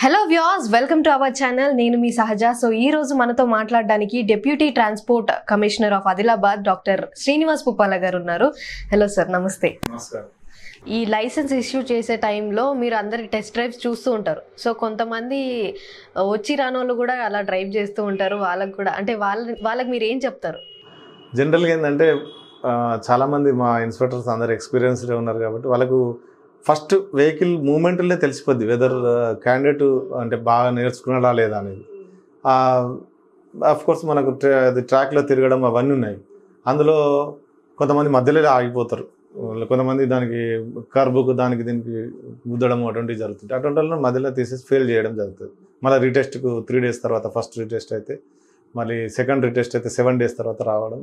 Hello views welcome to our channel నేను మీ Sahaja so ఈ రోజు మనతో మాట్లాడడానికి deputy transport commissioner of Adilabad doctor Srinivas Puppala garu ఉన్నారు హలో సార్ నమస్తే ఈ లైసెన్స్ ఇష్యూ చేసే టైంలో మీరు అందరి టెస్ట్ డ్రైవ్స్ చూస్తూ ఉంటారు సో కొంతమంది వచ్చి రానోళ్ళు కూడా అలా డ్రైవ్ చేస్తూ ఉంటారు వాళ్ళకు కూడా అంటే వాళ్ళ వాళ్ళకి మీరు ఏం చెప్తారు జనరల్గా ఏంటంటే చాలామంది మా ఇన్స్పెక్టర్స్ అందరు ఎక్స్పీరియన్స్డ్ ఉన్నారు కాబట్టి వాళ్ళకు ఫస్ట్ వెహికల్ మూమెంట్లే తెలిసిపోద్ది వెదర్ క్యాండిడేట్ అంటే బాగా నేర్చుకున్నాడా లేదా అనేది కోర్స్ మనకు అది ట్రాక్లో తిరగడం అవన్నీ ఉన్నాయి అందులో కొంతమంది మధ్యలో ఆగిపోతారు కొంతమంది దానికి కర్బుకు దానికి దీనికి గుద్దడం అటువంటివి జరుగుతుంది అటువంటి వాళ్ళు మధ్యలో తీసేసి ఫెయిల్ చేయడం జరుగుతుంది మళ్ళీ రీటెస్ట్కు త్రీ డేస్ తర్వాత ఫస్ట్ రీటెస్ట్ అయితే మళ్ళీ సెకండ్ రీటెస్ట్ అయితే సెవెన్ డేస్ తర్వాత రావడం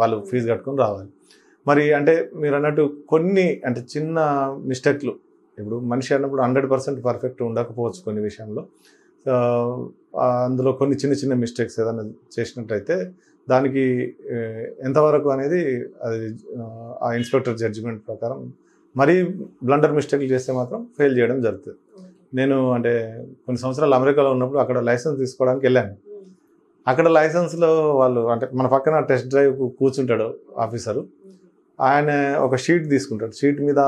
వాళ్ళు ఫీజు కట్టుకొని రావాలి మరి అంటే మీరు అన్నట్టు కొన్ని అంటే చిన్న మిస్టేక్లు ఇప్పుడు మనిషి అన్నప్పుడు హండ్రెడ్ పర్సెంట్ పర్ఫెక్ట్ ఉండకపోవచ్చు కొన్ని విషయంలో అందులో కొన్ని చిన్న చిన్న మిస్టేక్స్ ఏదైనా చేసినట్టయితే దానికి ఎంతవరకు అనేది అది ఆ ఇన్స్పెక్టర్ జడ్జిమెంట్ ప్రకారం మరీ బ్లండర్ మిస్టేక్లు చేస్తే మాత్రం ఫెయిల్ చేయడం జరుగుతుంది నేను అంటే కొన్ని సంవత్సరాలు అమెరికాలో ఉన్నప్పుడు అక్కడ లైసెన్స్ తీసుకోవడానికి వెళ్ళాను అక్కడ లైసెన్స్లో వాళ్ళు అంటే మన పక్కన టెస్ట్ డ్రైవ్ కూర్చుంటాడు ఆఫీసరు ఆయన ఒక షీట్ తీసుకుంటాడు షీట్ మీద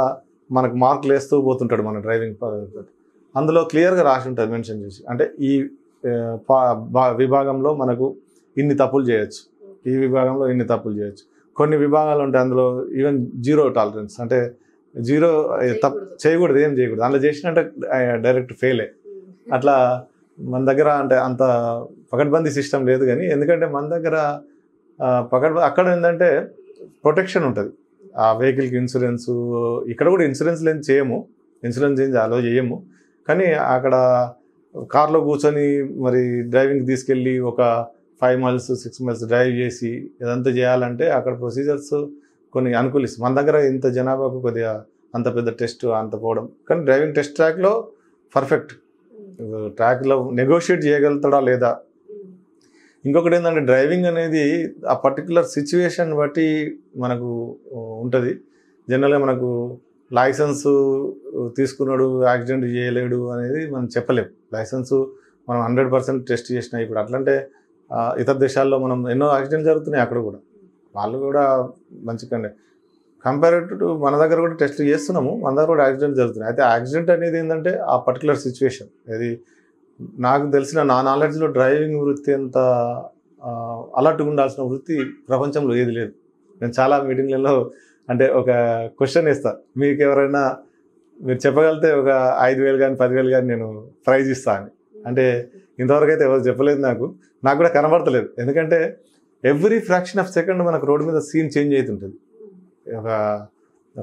మనకు మార్కులు వేస్తూ పోతుంటాడు మన డ్రైవింగ్ అందులో క్లియర్గా రాసి ఉంటుంది మెన్షన్ చేసి అంటే ఈ విభాగంలో మనకు ఇన్ని తప్పులు చేయొచ్చు ఈ విభాగంలో ఇన్ని తప్పులు చేయొచ్చు కొన్ని విభాగాలు ఉంటాయి అందులో ఈవెన్ జీరో టాలరెన్స్ అంటే జీరో తప్పు చేయకూడదు ఏం చేయకూడదు అందులో చేసినట్టే డైరెక్ట్ ఫెయిలే hmm. అట్లా మన దగ్గర అంటే అంత పకడ్బందీ సిస్టమ్ లేదు కానీ ఎందుకంటే మన దగ్గర పకడ్బ అక్కడ ఏంటంటే ప్రొటెక్షన్ ఉంటుంది ఆ వెహికల్కి ఇన్సూరెన్స్ ఇక్కడ కూడా ఇన్సూరెన్స్ లేని చేయము ఇన్సూరెన్స్ చేయించి అలో చేయము కానీ అక్కడ కార్లో కూర్చొని మరి డ్రైవింగ్కి తీసుకెళ్ళి ఒక five miles six miles drive చేసి ఇదంతా చేయాలంటే అక్కడ ప్రొసీజర్స్ కొన్ని అనుకూలిస్తాయి మన దగ్గర ఇంత జనాభాకు కొద్దిగా అంత పెద్ద టెస్ట్ అంత పోవడం కానీ డ్రైవింగ్ టెస్ట్ ట్రాక్లో పర్ఫెక్ట్ ట్రాక్లో నెగోషియేట్ చేయగలుగుతాడా లేదా ఇంకొకటి ఏంటంటే డ్రైవింగ్ అనేది ఆ పర్టికులర్ సిచ్యువేషన్ బట్టి మనకు ఉంటుంది జనరల్గా మనకు లైసెన్స్ తీసుకున్నాడు యాక్సిడెంట్ చేయలేడు అనేది మనం చెప్పలేము లైసెన్స్ మనం హండ్రెడ్ పర్సెంట్ టెస్ట్ చేసినాయి ఇప్పుడు అట్లంటే ఇతర దేశాల్లో మనం ఎన్నో యాక్సిడెంట్ జరుగుతున్నాయి అక్కడ కూడా వాళ్ళు కూడా కండి కంపేరేటివ్ టు మన దగ్గర కూడా టెస్ట్లు చేస్తున్నాము మన దగ్గర కూడా యాక్సిడెంట్ జరుగుతున్నాయి అయితే యాక్సిడెంట్ అనేది ఏంటంటే ఆ పర్టికులర్ సిచ్యువేషన్ అది నాకు తెలిసిన నా నాలెడ్జ్లో డ్రైవింగ్ వృత్తి అంత అలర్ట్గా ఉండాల్సిన వృత్తి ప్రపంచంలో ఏది లేదు నేను చాలా మీటింగ్లలో అంటే ఒక క్వశ్చన్ ఇస్తాను మీకు ఎవరైనా మీరు చెప్పగలితే ఒక ఐదు వేలు కానీ పదివేలు కానీ నేను ప్రైజ్ ఇస్తాను అంటే ఇంతవరకు అయితే ఎవరు చెప్పలేదు నాకు నాకు కూడా కనబడతలేదు ఎందుకంటే ఎవ్రీ ఫ్రాక్షన్ ఆఫ్ సెకండ్ మనకు రోడ్ మీద సీన్ చేంజ్ అవుతుంటుంది ఒక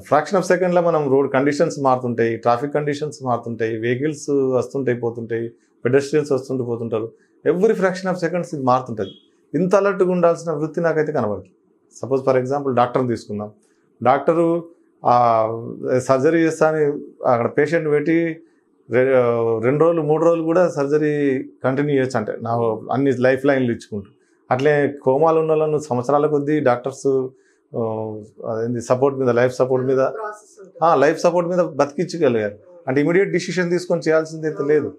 ఫ్రాక్షన్ ఆఫ్ సెకండ్లో మనం రోడ్ కండిషన్స్ మారుతుంటాయి ట్రాఫిక్ కండిషన్స్ మారుతుంటాయి వెహికల్స్ వస్తుంటాయి పోతుంటాయి పెడస్ట్రియన్స్ వస్తుంటూ పోతుంటారు ఎవ్రీ ఫ్రాక్షన్ ఆఫ్ సెకండ్స్ ఇది మారుతుంటుంది ఇంత అలర్ట్గా ఉండాల్సిన వృత్తి నాకైతే కనబడదు సపోజ్ ఫర్ ఎగ్జాంపుల్ డాక్టర్ని తీసుకుందాం డాక్టరు సర్జరీ చేస్తా అని అక్కడ పేషెంట్ పెట్టి రెండు రోజులు మూడు రోజులు కూడా సర్జరీ కంటిన్యూ చేయొచ్చు అంటే నా అన్ని లైఫ్ లైన్లు ఇచ్చుకుంటూ అట్లే కోమాలు ఉన్న వాళ్ళను సంవత్సరాల కొద్దీ డాక్టర్స్ అదేంది సపోర్ట్ మీద లైఫ్ సపోర్ట్ మీద లైఫ్ సపోర్ట్ మీద బతికించగలిగారు అంటే ఇమీడియట్ డిసిషన్ తీసుకొని చేయాల్సింది అయితే లేదు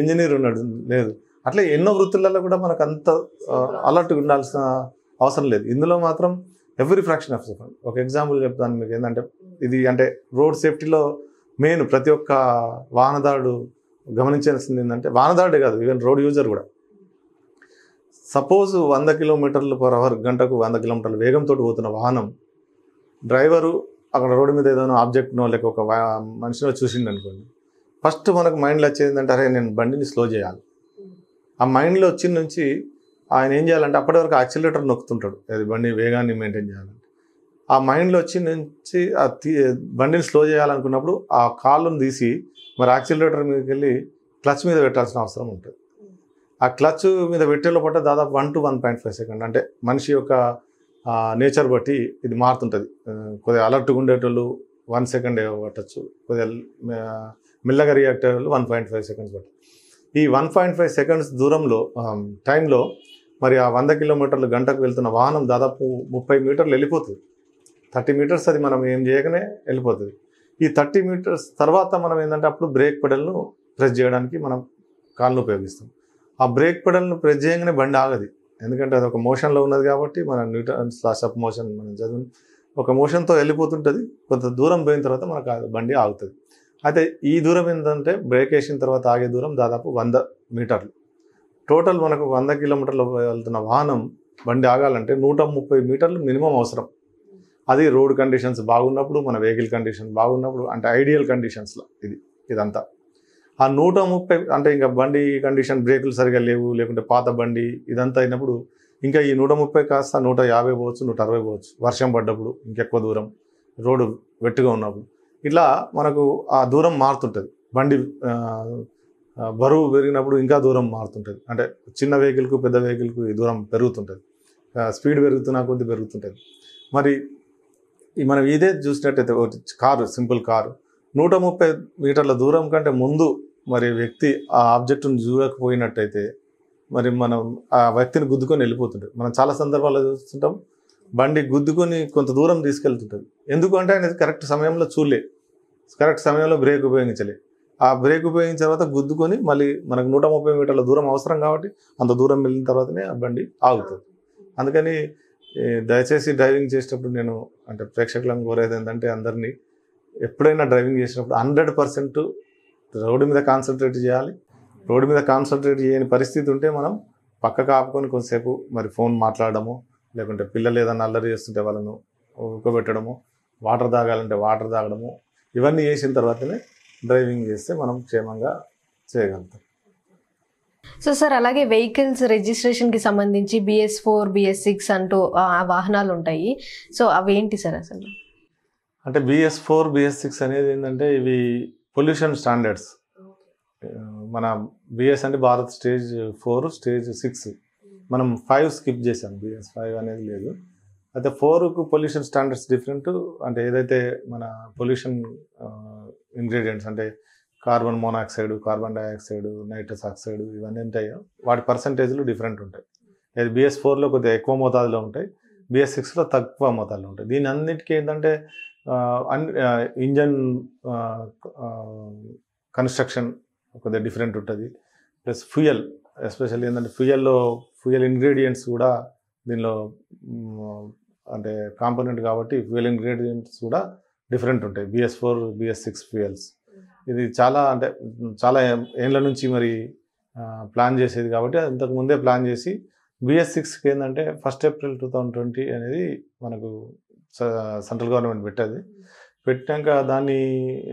ఇంజనీర్ ఉన్నాడు లేదు అట్లా ఎన్నో వృత్తులలో కూడా మనకు అంత అలర్ట్గా ఉండాల్సిన అవసరం లేదు ఇందులో మాత్రం ఎవ్రీ ఫ్రాక్షన్ ఆఫ్ సెకండ్ ఒక ఎగ్జాంపుల్ చెప్తాను మీకు ఏంటంటే ఇది అంటే రోడ్ సేఫ్టీలో మెయిన్ ప్రతి ఒక్క వాహనదారుడు గమనించాల్సింది ఏంటంటే వాహనదారుడే కాదు ఈవెన్ రోడ్ యూజర్ కూడా సపోజ్ వంద కిలోమీటర్లు పర్ అవర్ గంటకు వంద కిలోమీటర్ల వేగంతో పోతున్న వాహనం డ్రైవరు అక్కడ రోడ్డు మీద ఏదైనా ఆబ్జెక్ట్నో లేక ఒక మనిషినో చూసిండు అనుకోండి ఫస్ట్ మనకు మైండ్లో వచ్చేది ఏంటంటే అరే నేను బండిని స్లో చేయాలి ఆ మైండ్లో వచ్చిన నుంచి ఆయన ఏం చేయాలంటే అప్పటి వరకు యాక్సిలేటర్ నొక్కుతుంటాడు అది బండి వేగాన్ని మెయింటైన్ చేయాలంటే ఆ మైండ్లో వచ్చి నుంచి ఆ బండిని స్లో చేయాలనుకున్నప్పుడు ఆ కాళ్ళను తీసి మరి యాక్సిలేటర్ మీదకి వెళ్ళి క్లచ్ మీద పెట్టాల్సిన అవసరం ఉంటుంది ఆ క్లచ్ మీద పెట్టేలో పట్ట దాదాపు one two one point five second అంటే మనిషి యొక్క నేచర్ బట్టి ఇది మారుతుంటుంది కొద్దిగా అలర్ట్గా ఉండేటోళ్ళు వన్ సెకండ్ పట్టచ్చు కొద్దిగా మెల్లగా రియాక్ట్ అయ్యే వన్ పాయింట్ ఫైవ్ సెకండ్స్ పట్టింది ఈ వన్ పాయింట్ ఫైవ్ సెకండ్స్ దూరంలో టైంలో మరి ఆ వంద కిలోమీటర్లు గంటకు వెళ్తున్న వాహనం దాదాపు ముప్పై మీటర్లు వెళ్ళిపోతుంది థర్టీ మీటర్స్ అది మనం ఏం చేయగానే వెళ్ళిపోతుంది ఈ థర్టీ మీటర్స్ తర్వాత మనం ఏంటంటే అప్పుడు బ్రేక్ పెడల్ను ప్రెస్ చేయడానికి మనం కాళ్ళను ఉపయోగిస్తాం ఆ బ్రేక్ పెడల్ను ప్రెస్ చేయగానే బండి ఆగది ఎందుకంటే అది ఒక మోషన్లో ఉన్నది కాబట్టి మన న్యూటన్స్ లాస్ ఆఫ్ మోషన్ మనం చదివి ఒక మోషన్తో వెళ్ళిపోతుంటుంది కొంత దూరం పోయిన తర్వాత మనకు బండి ఆగుతుంది అయితే ఈ దూరం ఏంటంటే బ్రేక్ వేసిన తర్వాత ఆగే దూరం దాదాపు వంద మీటర్లు టోటల్ మనకు వంద కిలోమీటర్లు వెళ్తున్న వాహనం బండి ఆగాలంటే నూట ముప్పై మీటర్లు మినిమం అవసరం అది రోడ్ కండిషన్స్ బాగున్నప్పుడు మన వెహికల్ కండిషన్ బాగున్నప్పుడు అంటే ఐడియల్ కండిషన్స్లో ఇది ఇదంతా ఆ నూట ముప్పై అంటే ఇంకా బండి కండిషన్ బ్రేకులు సరిగా లేవు లేకుంటే పాత బండి ఇదంతా అయినప్పుడు ఇంకా ఈ నూట ముప్పై కాస్త నూట యాభై పోవచ్చు నూట అరవై పోవచ్చు వర్షం పడ్డప్పుడు ఇంకెక్కువ దూరం రోడ్డు వెట్టుగా ఉన్నప్పుడు ఇట్లా మనకు ఆ దూరం మారుతుంటుంది బండి బరువు పెరిగినప్పుడు ఇంకా దూరం మారుతుంటుంది అంటే చిన్న వెహికల్కు పెద్ద వెహికల్కు ఈ దూరం పెరుగుతుంటుంది స్పీడ్ పెరుగుతున్న కొద్ది పెరుగుతుంటుంది మరి మనం ఇదే చూసినట్టయితే ఒకటి కారు సింపుల్ కారు నూట ముప్పై మీటర్ల దూరం కంటే ముందు మరి వ్యక్తి ఆ ఆబ్జెక్టును చూడకపోయినట్టయితే మరి మనం ఆ వ్యక్తిని గుద్దుకొని వెళ్ళిపోతుంటుంది మనం చాలా సందర్భాల్లో చూస్తుంటాం బండి గుద్దుకొని కొంత దూరం తీసుకెళ్తుంటుంది ఎందుకంటే ఆయన కరెక్ట్ సమయంలో చూడలే కరెక్ట్ సమయంలో బ్రేక్ ఉపయోగించలే ఆ బ్రేక్ ఉపయోగించిన తర్వాత గుద్దుకొని మళ్ళీ మనకు నూట ముప్పై మీటర్ల దూరం అవసరం కాబట్టి అంత దూరం వెళ్ళిన తర్వాతనే ఆ బండి ఆగుతుంది అందుకని దయచేసి డ్రైవింగ్ చేసేటప్పుడు నేను అంటే ప్రేక్షకులను కోరేది ఏంటంటే అందరినీ ఎప్పుడైనా డ్రైవింగ్ చేసినప్పుడు హండ్రెడ్ పర్సెంట్ రోడ్డు మీద కాన్సన్ట్రేట్ చేయాలి రోడ్డు మీద కాన్సన్ట్రేట్ చేయని పరిస్థితి ఉంటే మనం పక్కకు ఆపుకొని కొంతసేపు మరి ఫోన్ మాట్లాడము లేకుంటే పిల్లలు ఏదైనా అల్లరి చేస్తుంటే వాళ్ళను ఉక్కబెట్టడము వాటర్ తాగాలంటే వాటర్ తాగడము ఇవన్నీ చేసిన తర్వాతనే డ్రైవింగ్ చేస్తే మనం క్షేమంగా చేయగలుగుతాం సో సార్ అలాగే వెహికల్స్ రిజిస్ట్రేషన్కి సంబంధించి బిఎస్ ఫోర్ బిఎస్ సిక్స్ అంటూ వాహనాలు ఉంటాయి సో అవి ఏంటి సార్ అసలు అంటే బిఎస్ ఫోర్ బిఎస్ సిక్స్ అనేది ఏంటంటే ఇవి పొల్యూషన్ స్టాండర్డ్స్ మన బిఎస్ అంటే Bharat stage four stage six మనం ఫైవ్ స్కిప్ చేసాం బిఎస్ ఫైవ్ అనేది లేదు అయితే ఫోర్కు పొల్యూషన్ స్టాండర్డ్స్ డిఫరెంట్ అంటే ఏదైతే మన పొల్యూషన్ ఇంగ్రీడియంట్స్ అంటే carbon monoxide carbon dioxide nitrous oxide ఇవన్నీ ఉంటాయో వాటి పర్సంటేజ్లు డిఫరెంట్ ఉంటాయి అది బిఎస్ ఫోర్లో కొద్దిగా ఎక్కువ మోతాదులో ఉంటాయి బిఎస్ సిక్స్లో తక్కువ మోతాదులో ఉంటాయి దీని అన్నిటికీ ఏంటంటే ఇంజన్ కన్స్ట్రక్షన్ కొద్దిగా డిఫరెంట్ ఉంటుంది ప్లస్ ఫ్యూయల్ ఎస్పెషల్లీ ఏంటంటే ఫ్యూయల్లో ఫ్యూయల్ ఇంగ్రీడియంట్స్ కూడా దీనిలో అంటే కాంపోనెంట్ కాబట్టి ఫ్యూయల్ ఇంగ్రీడియంట్స్ కూడా డిఫరెంట్ ఉంటాయి BS four BS six fuels ఇది చాలా అంటే చాలా ఏళ్ళ నుంచి మరి ప్లాన్ చేసేది కాబట్టి ఇంతకు ముందే ప్లాన్ చేసి బిఎస్ సిక్స్కి ఏంటంటే first April two thousand twenty అనేది మనకు సెంట్రల్ గవర్నమెంట్ పెట్టేది పెట్టాక దాన్ని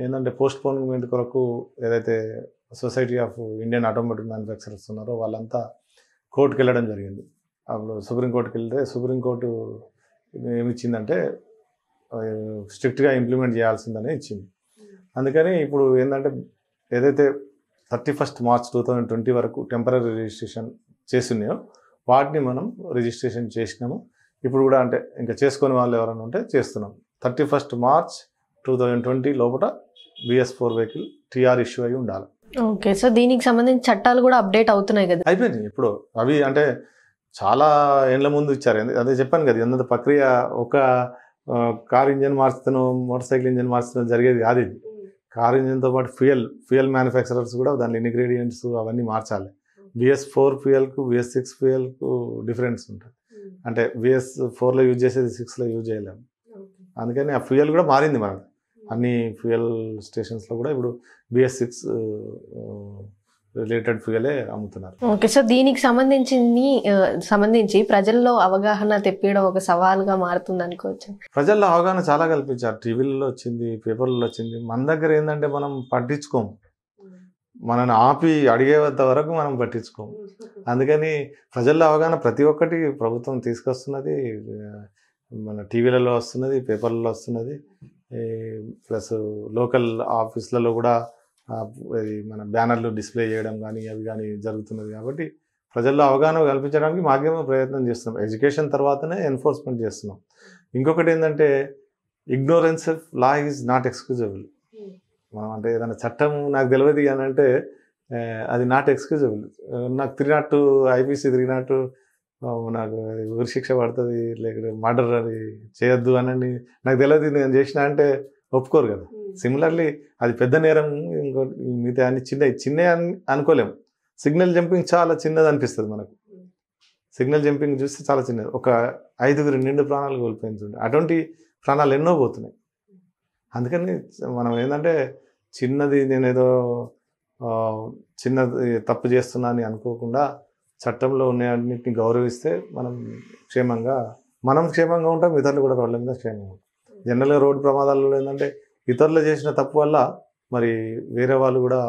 ఏంటంటే పోస్ట్ పోన్మెంట్ కొరకు ఏదైతే society of Indian automatic manufacturers ఉన్నారో వాళ్ళంతా కోర్టుకు వెళ్ళడం జరిగింది అప్పుడు సుప్రీంకోర్టుకి వెళ్తే సుప్రీంకోర్టు ఏమిచ్చిందంటే స్ట్రిక్ట్గా ఇంప్లిమెంట్ చేయాల్సిందని ఇచ్చింది అందుకని ఇప్పుడు ఏంటంటే ఏదైతే thirty first March two thousand twenty వరకు టెంపరీ రిజిస్ట్రేషన్ చేస్తున్నాయో వాటిని మనం రిజిస్ట్రేషన్ చేసినాము ఇప్పుడు కూడా అంటే ఇంకా చేసుకునే వాళ్ళు ఎవరైనా ఉంటే చేస్తున్నాం thirty first March two thousand twenty లోపల BS four vehicle TR issue అయి ఉండాలి ఓకే సో దీనికి సంబంధించి చట్టాలు కూడా అప్డేట్ అవుతున్నాయి కదా అయిపోయింది ఇప్పుడు అవి అంటే చాలా ఏళ్ళ ముందు ఇచ్చారు అదే చెప్పాను కదా ఎంత ప్రక్రియ ఒక కార్ ఇంజన్ మార్చుతాను మోటార్ సైకిల్ ఇంజన్ మార్చుతాను జరిగేది కాదు ఇది కార్ ఇంజన్తో పాటు ఫ్యూయల్ ఫ్యూయల్ మ్యానుఫ్యాక్చరర్స్ కూడా దాని ఇంగ్రీడియంట్స్ అవన్నీ మార్చాలి విఎస్ ఫోర్ ఫ్యూయల్కు విఎస్ సిక్స్ ఫ్యూయల్కు డిఫరెన్స్ ఉంటుంది hmm. అంటే విఎస్ ఫోర్లో యూజ్ చేసేది సిక్స్లో యూజ్ చేయలేము అందుకని ఆ ఫ్యూయల్ కూడా మారింది మనకు అన్ని ఫ్యూయల్ స్టేషన్స్లో కూడా ఇప్పుడు బిఎస్ సిక్స్ రిలేటెడ్ ఫ్యూయలే అమ్ముతున్నారు ఓకే సో దీనికి సంబంధించి సంబంధించి ప్రజల్లో అవగాహన తెప్పించడం ఒక సవాల్గా మారుతుంది అనుకోవచ్చు ప్రజల్లో అవగాహన చాలా కల్పించారు టీవీలలో వచ్చింది పేపర్లలో వచ్చింది మన దగ్గర ఏంటంటే మనం పట్టించుకోము మనని ఆపి అడిగేంత వరకు మనం పట్టించుకోము అందుకని ప్రజల్లో అవగాహన ప్రతి ఒక్కటి ప్రభుత్వం తీసుకొస్తున్నది మన టీవీలలో వస్తున్నది పేపర్లలో వస్తున్నది ప్లస్ లోకల్ ఆఫీస్లలో కూడా మన బ్యానర్లు డిస్ప్లే చేయడం కానీ అవి కానీ జరుగుతున్నది కాబట్టి ప్రజల్లో అవగాహన కల్పించడానికి మాకేమో ప్రయత్నం చేస్తున్నాం ఎడ్యుకేషన్ తర్వాతనే ఎన్ఫోర్స్మెంట్ చేస్తున్నాం ఇంకొకటి ఏంటంటే ignorance of law is not excusable మనం అంటే ఏదైనా చట్టం నాకు తెలియదు అని అంటే అది నాట్ ఎక్స్క్యూజబుల్ నాకు three not two IPC three not two నాకు ఊరి శిక్ష పడుతుంది లేకపోతే మర్డర్ అది చేయొద్దు అనండి నాకు తెలియదు నేను చేసిన అంటే ఒప్పుకోరు కదా సిమిలర్లీ అది పెద్ద నేరం ఇంకో మిగతా అన్ని చిన్న చిన్న అనుకోలేము సిగ్నల్ జంపింగ్ చాలా చిన్నది అనిపిస్తుంది మనకు సిగ్నల్ జంపింగ్ చూస్తే చాలా చిన్నది ఒక ఐదుగురు నిండు ప్రాణాలు కోల్పోయింది అటువంటి ప్రాణాలు ఎన్నో పోతున్నాయి అందుకని మనం ఏంటంటే చిన్నది నేనేదో చిన్నది తప్పు చేస్తున్నా అని అనుకోకుండా చట్టంలో ఉన్నాయన్నింటిని గౌరవిస్తే మనం క్షేమంగా మనం క్షేమంగా ఉంటాం ఇతరులు కూడా వాళ్ళ మీద క్షేమంగా ఉంటాం జనరల్గా రోడ్డు ప్రమాదాలలో ఏంటంటే ఇతరులు చేసిన తప్పు వల్ల మరి వేరే వాళ్ళు కూడా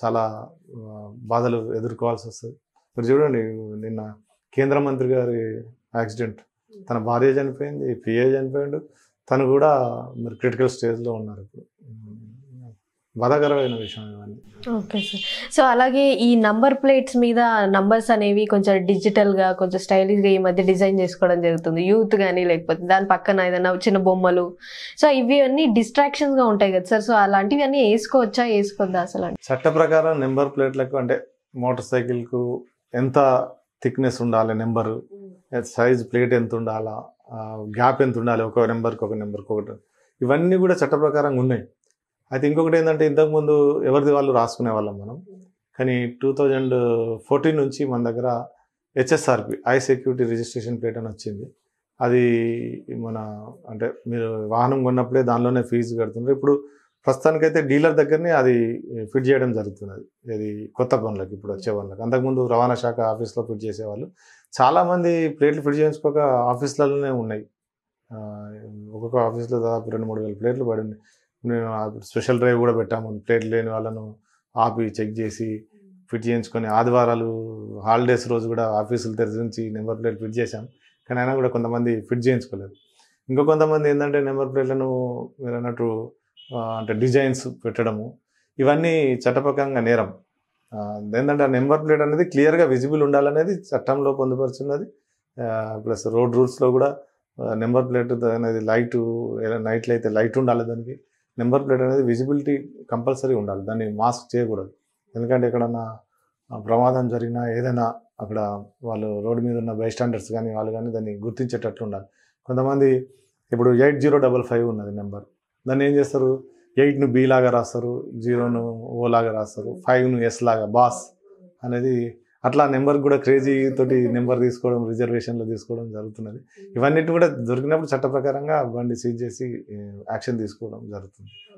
చాలా బాధలు ఎదుర్కోవాల్సి వస్తుంది మరి చూడండి నిన్న కేంద్ర మంత్రి గారి యాక్సిడెంట్ తన భార్య చనిపోయింది పిఏ చనిపోయిండు తను కూడా మరి క్రిటికల్ స్టేజ్లో ఉన్నారు ఇప్పుడు బాధాకరమైన విషయం ఇవన్నీ ఓకే సార్ సో అలాగే ఈ నంబర్ ప్లేట్స్ మీద నంబర్స్ అనేవి కొంచెం డిజిటల్గా కొంచెం స్టైలిష్గా ఈ మధ్య డిజైన్ చేసుకోవడం జరుగుతుంది యూత్ కానీ లేకపోతే దాని పక్కన ఏదైనా చిన్న బొమ్మలు సో ఇవి అన్నీ డిస్ట్రాక్షన్స్గా ఉంటాయి కదా సార్ సో అలాంటివి అన్నీ వేసుకోవచ్చా వేసుకోవద్దా అసలు చట్ట ప్రకారం నెంబర్ ప్లేట్లకు అంటే మోటార్ సైకిల్కు ఎంత థిక్నెస్ ఉండాలి నెంబరు సైజ్ ప్లేట్ ఎంత ఉండాలా గ్యాప్ ఎంత ఉండాలి ఒక నెంబర్కి ఒక నెంబర్కి ఒకటి ఇవన్నీ కూడా చట్ట ప్రకారంగా ఉన్నాయి అయితే ఇంకొకటి ఏంటంటే ఇంతకుముందు ఎవరిది వాళ్ళు రాసుకునే వాళ్ళం మనం కానీ టూ థౌజండ్ ఫోర్టీన్ నుంచి మన దగ్గర HSRP high security registration plate అని వచ్చింది అది మన అంటే మీరు వాహనం కొన్నప్పుడే దానిలోనే ఫీజు కడుతున్నారు ఇప్పుడు ప్రస్తుతానికైతే డీలర్ దగ్గరనే అది ఫిట్ చేయడం జరుగుతున్నది ఇది కొత్త పనులకు ఇప్పుడు వచ్చే పనులకు అంతకుముందు రవాణా శాఖ ఆఫీస్లో ఫిట్ చేసేవాళ్ళు చాలామంది ప్లేట్లు ఫిట్ చేయించుకోక ఆఫీసులలోనే ఉన్నాయి ఒక్కొక్క ఆఫీస్లో దాదాపు రెండు మూడు వేల ప్లేట్లు పడి ఉన్నాయి నేను స్పెషల్ డ్రైవ్ కూడా పెట్టాము ప్లేట్ లేని వాళ్ళను ఆపి చెక్ చేసి ఫిట్ చేయించుకొని ఆదివారాలు హాలిడేస్ రోజు కూడా ఆఫీసులు తెరిచి నెంబర్ ప్లేట్ ఫిట్ చేశాం కానీ అయినా కూడా కొంతమంది ఫిట్ చేయించుకోలేదు ఇంకా కొంతమంది ఏంటంటే నెంబర్ ప్లేట్లను మీరు అన్నట్టు అంటే డిజైన్స్ పెట్టడము ఇవన్నీ చట్టపక్కంగా నేరం ఏంటంటే ఆ నెంబర్ ప్లేట్ అనేది క్లియర్గా విజిబుల్ ఉండాలనేది చట్టంలో పొందుపరుచున్నది ప్లస్ రోడ్ రూల్స్లో కూడా నెంబర్ ప్లేట్ అనేది లైట్ నైట్లో అయితే లైట్ ఉండాలి దానికి నెంబర్ ప్లేట్ అనేది విజిబిలిటీ కంపల్సరీ ఉండాలి దాన్ని మాస్క్ చేయకూడదు ఎందుకంటే ఎక్కడన్నా ప్రమాదం జరిగినా ఏదైనా అక్కడ వాళ్ళు రోడ్డు మీద ఉన్న బై స్టాండర్డ్స్ కానీ వాళ్ళు కానీ దాన్ని గుర్తించేటట్లు ఉండాలి కొంతమంది ఇప్పుడు ఎయిట్ జీరో డబల్ ఫైవ్ ఉన్నది నెంబర్ దాన్ని ఏం చేస్తారు ఎయిట్ను బి లాగా రాస్తారు జీరోను ఓ లాగా రాస్తారు ఫైవ్ను ఎస్ లాగా బాస్ అనేది అట్లా నెంబర్ కూడా క్రేజీ తోటి నెంబర్ తీసుకోవడం రిజర్వేషన్లో తీసుకోవడం జరుగుతున్నది ఇవన్నీ కూడా దొరికినప్పుడు చట్ట బండి సీజ్ చేసి యాక్షన్ తీసుకోవడం జరుగుతుంది